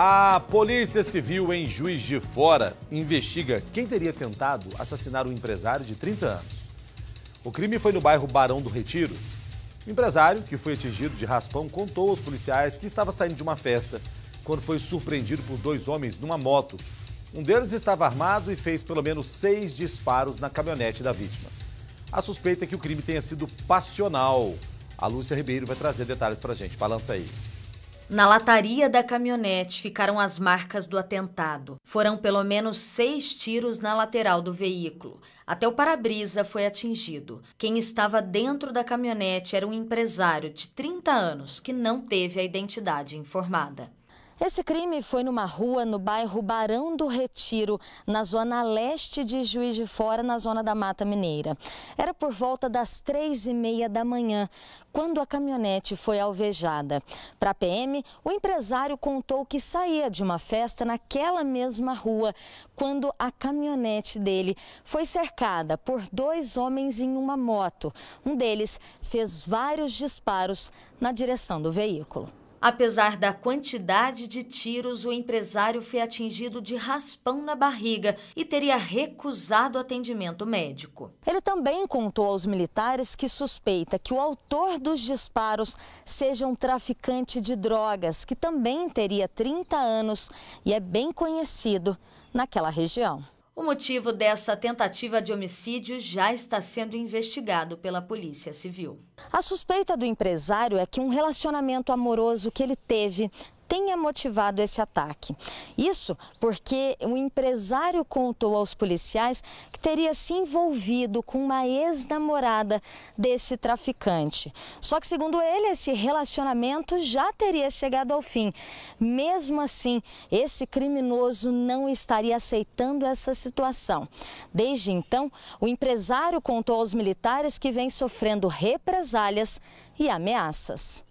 A Polícia Civil em Juiz de Fora investiga quem teria tentado assassinar um empresário de 30 anos. O crime foi no bairro Barão do Retiro. O empresário, que foi atingido de raspão, contou aos policiais que estava saindo de uma festa quando foi surpreendido por dois homens numa moto. Um deles estava armado e fez pelo menos seis disparos na caminhonete da vítima. A suspeita é que o crime tenha sido passional. A Lúcia Ribeiro vai trazer detalhes para a gente. Balança aí. Na lataria da caminhonete ficaram as marcas do atentado. Foram pelo menos seis tiros na lateral do veículo. Até o para-brisa foi atingido. Quem estava dentro da caminhonete era um empresário de 30 anos que não teve a identidade informada. Esse crime foi numa rua no bairro Barão do Retiro, na zona leste de Juiz de Fora, na zona da Mata Mineira. Era por volta das três e meia da manhã, quando a caminhonete foi alvejada. Para a PM, o empresário contou que saía de uma festa naquela mesma rua, quando a caminhonete dele foi cercada por dois homens em uma moto. Um deles fez vários disparos na direção do veículo. Apesar da quantidade de tiros, o empresário foi atingido de raspão na barriga e teria recusado atendimento médico. Ele também contou aos militares que suspeita que o autor dos disparos seja um traficante de drogas, que também teria 30 anos e é bem conhecido naquela região. O motivo dessa tentativa de homicídio já está sendo investigado pela Polícia Civil. A suspeita do empresário é que um relacionamento amoroso que ele teve tenha motivado esse ataque. Isso porque o um empresário contou aos policiais que teria se envolvido com uma ex-namorada desse traficante. Só que, segundo ele, esse relacionamento já teria chegado ao fim. Mesmo assim, esse criminoso não estaria aceitando essa situação. Desde então, o empresário contou aos militares que vem sofrendo represálias e ameaças.